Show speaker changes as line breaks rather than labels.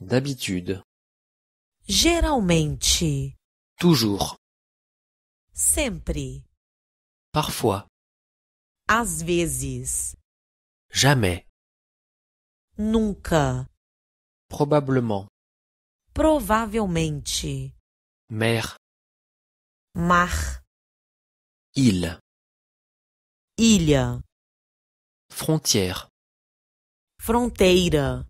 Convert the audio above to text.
d'habitude
geralmente toujours sempre parfois às vezes jamais nunca
probablement
provavelmente mer mar
Il. ilha frontière fronteira